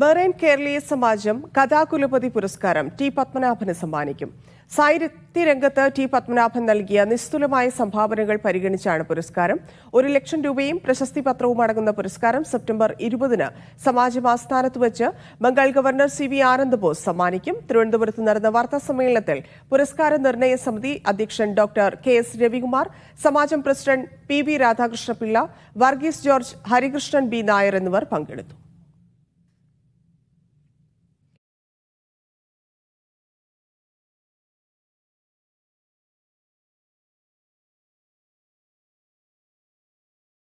marine കേരളീയ സമാജം കഥാകുലപതി പുരസ്കാരം T പത്മനാഭന് സമ്മാനിക്കും സാഹിത്യരംഗത്ത് ടി പത്മനാഭൻ നൽകിയ നിസ്തുലമായ സംഭാവനകൾ പരിഗണിച്ചാണ് പുരസ്കാരം ഒരു ലക്ഷം രൂപയും പ്രശസ്തി പത്രവും അടങ്ങുന്ന പുരസ്കാരം സെപ്റ്റംബർ ഇരുപതിന് സമാജം ആസ്ഥാനത്ത് വെച്ച് Bengal governor C V Anand Bose സമ്മാനിക്കും തിരുവനന്തപുരത്ത് നടന്ന വാർത്താ സമ്മേളനത്തിൽ പുരസ്കാര നിർണയ സമിതി അധ്യക്ഷൻ ഡോക്ടർ കെ എസ് രവികുമാർ സമാജം president P V Radhakrishnapillai Varghese George Harikrishnan B Nair എന്നിവർ പങ്കെടുത്തു